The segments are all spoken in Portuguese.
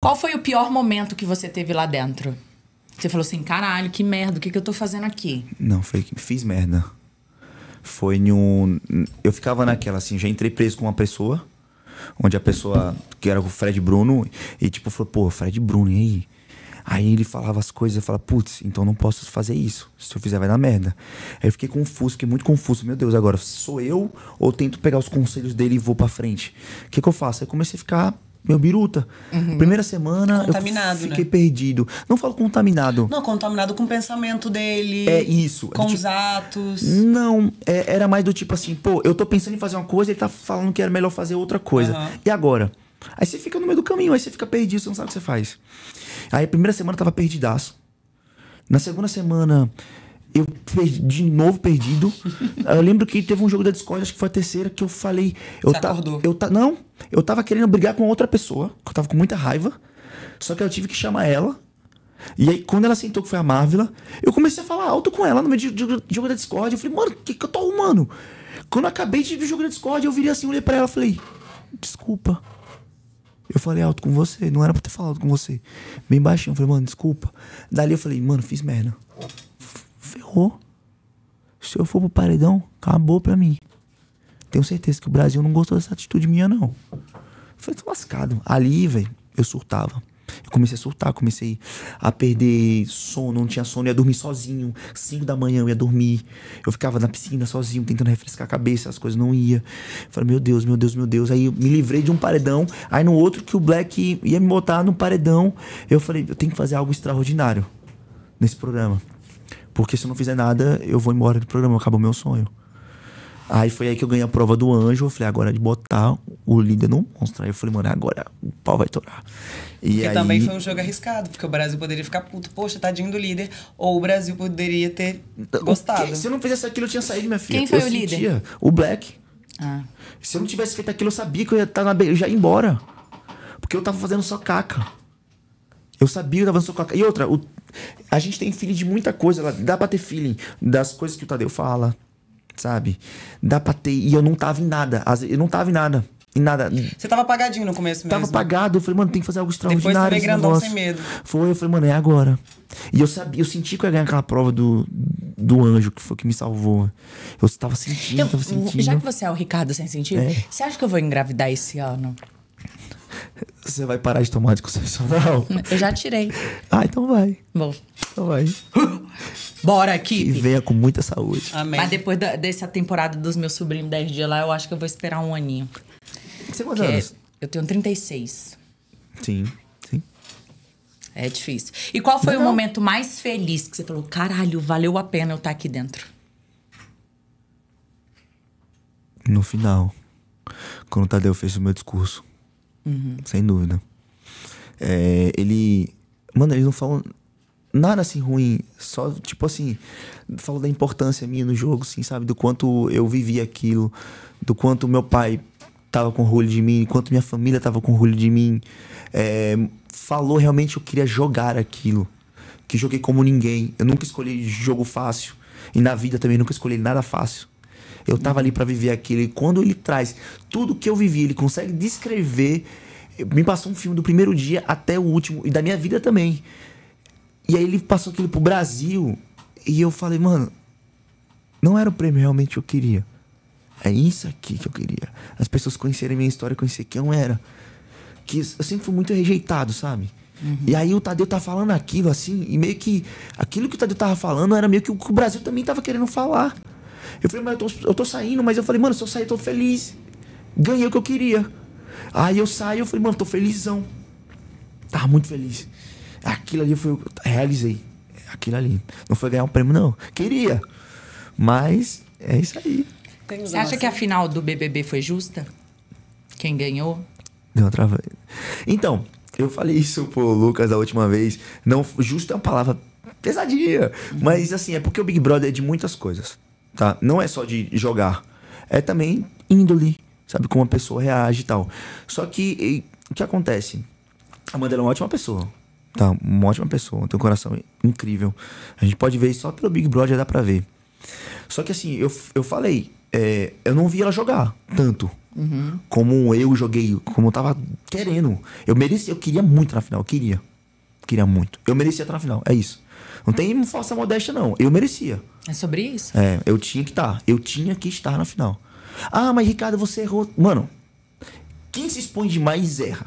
Qual foi o pior momento que você teve lá dentro? Você falou assim, caralho, que merda, o que, que eu tô fazendo aqui? Não, foi que fiz merda. Foi num. Eu ficava naquela, assim, já entrei preso com uma pessoa, onde a pessoa, que era o Fred Bruno, e tipo, falou, pô, Fred Bruno, e aí? Aí ele falava as coisas, eu falava, putz, então não posso fazer isso. Se eu fizer, vai dar merda. Aí eu fiquei confuso, fiquei muito confuso. Meu Deus, agora sou eu ou tento pegar os conselhos dele e vou pra frente? O que, que eu faço? Aí comecei a ficar meu biruta. Uhum. Primeira semana contaminado, eu fiquei né? perdido. Não falo contaminado. Não, contaminado com o pensamento dele. É isso. É com tipo os atos. Não, é, era mais do tipo assim, pô, eu tô pensando em fazer uma coisa, ele tá falando que era melhor fazer outra coisa. Uhum. E agora? Aí você fica no meio do caminho, aí você fica perdido, você não sabe o que você faz. Aí a primeira semana eu tava perdidaço. Na segunda semana eu perdi, de novo perdido. eu lembro que teve um jogo da Discord, acho que foi a terceira, que eu falei. Eu Você tá, acordou? Eu tá, não, eu tava querendo brigar com outra pessoa, que eu tava com muita raiva. Só que eu tive que chamar ela. E aí, quando ela sentou que foi a Marvel, eu comecei a falar alto com ela no meio de, de, de jogo da Discord. Eu falei, mano, o que, que eu tô arrumando? Quando eu acabei de ir do jogo da Discord, eu virei assim, olhei pra ela e falei, desculpa. Eu falei alto com você, não era pra ter falado com você. Bem baixinho, eu falei, mano, desculpa. Dali eu falei, mano, fiz merda ferrou. Se eu for pro paredão, acabou pra mim. Tenho certeza que o Brasil não gostou dessa atitude minha, não. foi falei, tô lascado. Ali, velho, eu surtava. Eu comecei a surtar, comecei a perder sono, não tinha sono, eu ia dormir sozinho. 5 da manhã eu ia dormir. Eu ficava na piscina sozinho, tentando refrescar a cabeça, as coisas não ia. Eu falei, meu Deus, meu Deus, meu Deus. Aí eu me livrei de um paredão. Aí no outro que o Black ia me botar no paredão, eu falei, eu tenho que fazer algo extraordinário nesse programa. Porque se eu não fizer nada, eu vou embora do programa, acaba o meu sonho. Aí foi aí que eu ganhei a prova do anjo. Eu falei, agora é de botar o líder no monstro. Aí eu falei, mano, agora o pau vai torar. E aí... também foi um jogo arriscado, porque o Brasil poderia ficar puto, poxa, tadinho do líder. Ou o Brasil poderia ter gostado. se eu não fizesse aquilo, eu tinha saído, minha filha. Quem foi eu o líder? o Black. Ah. Se eu não tivesse feito aquilo, eu sabia que eu ia estar tá na eu já ia embora. Porque eu tava fazendo só caca. Eu sabia que eu tava fazendo só caca. E outra, o a gente tem feeling de muita coisa. Dá pra ter feeling das coisas que o Tadeu fala, sabe? Dá pra ter. E eu não tava em nada. Eu não tava em nada. Em nada. Você tava apagadinho no começo mesmo. Tava apagado. Eu falei, mano, tem que fazer algo extraordinário. Depois grandão sem medo. Foi, eu falei, mano, é agora. E eu sabia, eu senti que eu ia ganhar aquela prova do, do anjo, que foi que me salvou. Eu tava sentindo, eu, tava sentindo. Já que você é o Ricardo sem sentido, é. você acha que eu vou engravidar esse ano? Você vai parar de tomar anticoncepcional? Eu já tirei. Ah, então vai. Bom. Então vai. Bora aqui. E venha com muita saúde. Amém. Mas depois da, dessa temporada dos meus sobrinhos 10 dias lá, eu acho que eu vou esperar um aninho. Você é quantos anos? Eu tenho 36. Sim, sim. É difícil. E qual foi não, o não. momento mais feliz que você falou, caralho, valeu a pena eu estar tá aqui dentro? No final, quando o Tadeu fez o meu discurso. Uhum. Sem dúvida. É, ele. Mano, eles não falam nada assim ruim, só tipo assim, falou da importância minha no jogo, assim, sabe? Do quanto eu vivi aquilo, do quanto meu pai tava com orgulho de mim, quanto minha família tava com orgulho de mim. É, falou realmente eu queria jogar aquilo, que joguei como ninguém. Eu nunca escolhi jogo fácil e na vida também nunca escolhi nada fácil. Eu tava ali para viver aquilo. E quando ele traz tudo que eu vivi, ele consegue descrever. Me passou um filme do primeiro dia até o último, e da minha vida também. E aí ele passou aquilo pro Brasil. E eu falei, mano, não era o prêmio realmente que eu queria. É isso aqui que eu queria. As pessoas conhecerem minha história, conhecer quem eu era. Que eu sempre fui muito rejeitado, sabe? Uhum. E aí o Tadeu tá falando aquilo assim, e meio que aquilo que o Tadeu tava falando era meio que o que o Brasil também tava querendo falar. Eu falei, mas eu tô, eu tô saindo, mas eu falei, mano, se eu sair, eu tô feliz. Ganhei o que eu queria. Aí eu saí, eu falei, mano, tô felizão. Tava muito feliz. Aquilo ali foi. Realizei. Aquilo ali. Não foi ganhar um prêmio, não. Queria. Mas é isso aí. Você acha que a final do BBB foi justa? Quem ganhou? Deu uma trava. Então, eu falei isso pro Lucas da última vez. Não, justo é uma palavra pesadinha. Mas assim, é porque o Big Brother é de muitas coisas tá? Não é só de jogar, é também índole, sabe como a pessoa reage e tal. Só que e, o que acontece? A Mandela é uma ótima pessoa. Tá, uma ótima pessoa, tem um coração incrível. A gente pode ver só pelo Big Brother, dá pra ver. Só que assim, eu, eu falei, é, eu não vi ela jogar tanto uhum. como eu joguei, como eu tava querendo. Eu merecia, eu queria muito na final, eu queria queria muito. Eu merecia estar na final, é isso. Não tem falsa modéstia, não. Eu merecia. É sobre isso? É, eu tinha que estar. Eu tinha que estar na final. Ah, mas Ricardo, você errou. Mano, quem se expõe demais erra.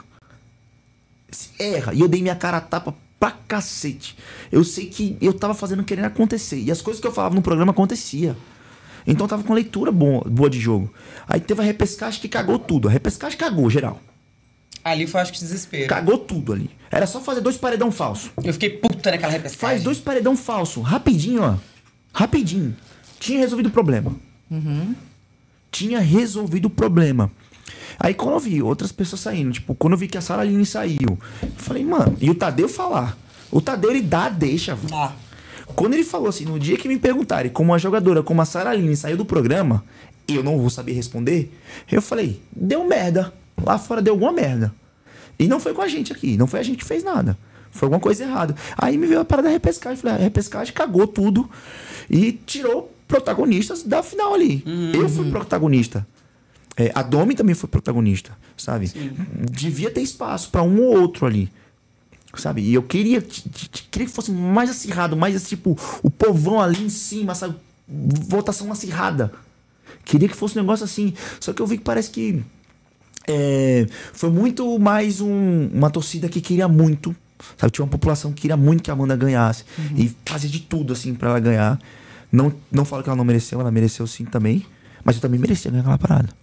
Erra. E eu dei minha cara a tapa pra cacete. Eu sei que eu tava fazendo querendo acontecer. E as coisas que eu falava no programa acontecia. Então eu tava com leitura boa, boa de jogo. Aí teve a repescagem que cagou tudo. A repescagem cagou, geral. Ali foi, acho que, desespero. Cagou tudo ali. Era só fazer dois paredão falso. Eu fiquei puta naquela repescagem. Faz dois paredão falso, rapidinho, ó. Rapidinho. Tinha resolvido o problema. Uhum. Tinha resolvido o problema. Aí quando eu vi outras pessoas saindo, tipo, quando eu vi que a Sara Aline saiu, eu falei, mano, e o Tadeu falar. O Tadeu ele dá, deixa. Ah. Quando ele falou assim, no dia que me perguntarem como a jogadora, como a Sara Aline saiu do programa, eu não vou saber responder, eu falei, deu merda. Lá fora deu alguma merda. E não foi com a gente aqui, não foi a gente que fez nada. Foi alguma coisa errada. Aí me veio a parada da repescagem. Falei, ah, a repescagem cagou tudo e tirou protagonistas da final ali. Uhum. Eu fui uhum. protagonista. É, a Domi também foi protagonista, sabe? Sim. Devia ter espaço para um ou outro ali. Sabe? E eu queria, queria que fosse mais acirrado, mais tipo, o povão ali em cima, sabe? Votação acirrada. Queria que fosse um negócio assim. Só que eu vi que parece que é, foi muito mais um, uma torcida que queria muito, sabe? Tinha uma população que queria muito que a Amanda ganhasse uhum. e fazia de tudo, assim, para ela ganhar. Não, não falo que ela não mereceu, ela mereceu sim também, mas eu também merecia ganhar aquela parada.